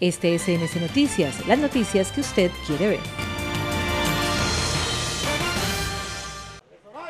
Este es Noticias, las noticias que usted quiere ver.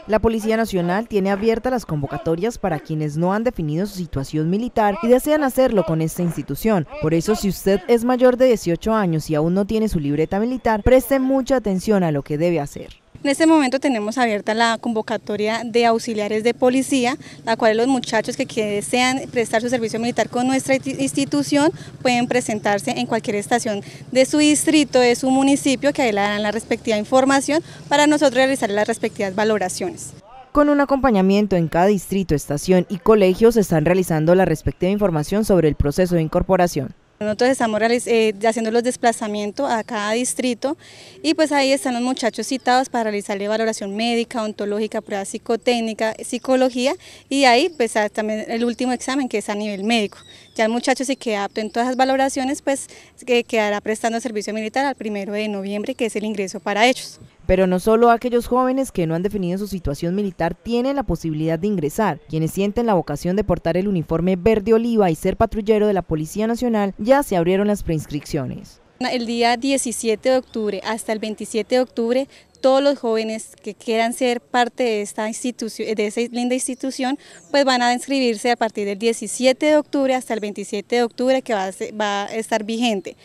La Policía Nacional tiene abiertas las convocatorias para quienes no han definido su situación militar y desean hacerlo con esta institución. Por eso, si usted es mayor de 18 años y aún no tiene su libreta militar, preste mucha atención a lo que debe hacer. En este momento tenemos abierta la convocatoria de auxiliares de policía, la cual los muchachos que desean prestar su servicio militar con nuestra institución pueden presentarse en cualquier estación de su distrito, de su municipio, que ahí le darán la respectiva información para nosotros realizar las respectivas valoraciones. Con un acompañamiento en cada distrito, estación y colegio se están realizando la respectiva información sobre el proceso de incorporación. Nosotros estamos eh, haciendo los desplazamientos a cada distrito y pues ahí están los muchachos citados para realizarle valoración médica, ontológica, prueba psicotécnica, psicología y ahí pues ah, también el último examen que es a nivel médico. Ya el muchacho si queda apto en todas las valoraciones, pues que quedará prestando servicio militar al primero de noviembre, que es el ingreso para ellos. Pero no solo aquellos jóvenes que no han definido su situación militar tienen la posibilidad de ingresar. Quienes sienten la vocación de portar el uniforme verde oliva y ser patrullero de la Policía Nacional ya se abrieron las preinscripciones. El día 17 de octubre hasta el 27 de octubre, todos los jóvenes que quieran ser parte de esta, institución, de linda institución, pues van a inscribirse a partir del 17 de octubre hasta el 27 de octubre que va a estar vigente.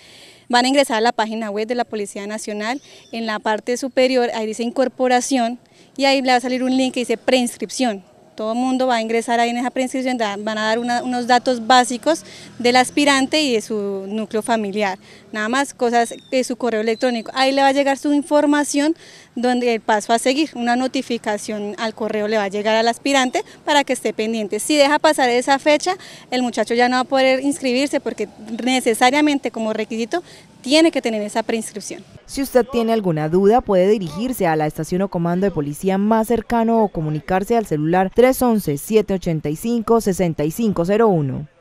Van a ingresar a la página web de la Policía Nacional, en la parte superior ahí dice incorporación y ahí le va a salir un link que dice preinscripción todo el mundo va a ingresar ahí en esa preinscripción, van a dar unos datos básicos del aspirante y de su núcleo familiar, nada más cosas de su correo electrónico. Ahí le va a llegar su información donde el paso a seguir, una notificación al correo le va a llegar al aspirante para que esté pendiente. Si deja pasar esa fecha, el muchacho ya no va a poder inscribirse porque necesariamente como requisito tiene que tener esa preinscripción. Si usted tiene alguna duda, puede dirigirse a la estación o comando de policía más cercano o comunicarse al celular 311-785-6501.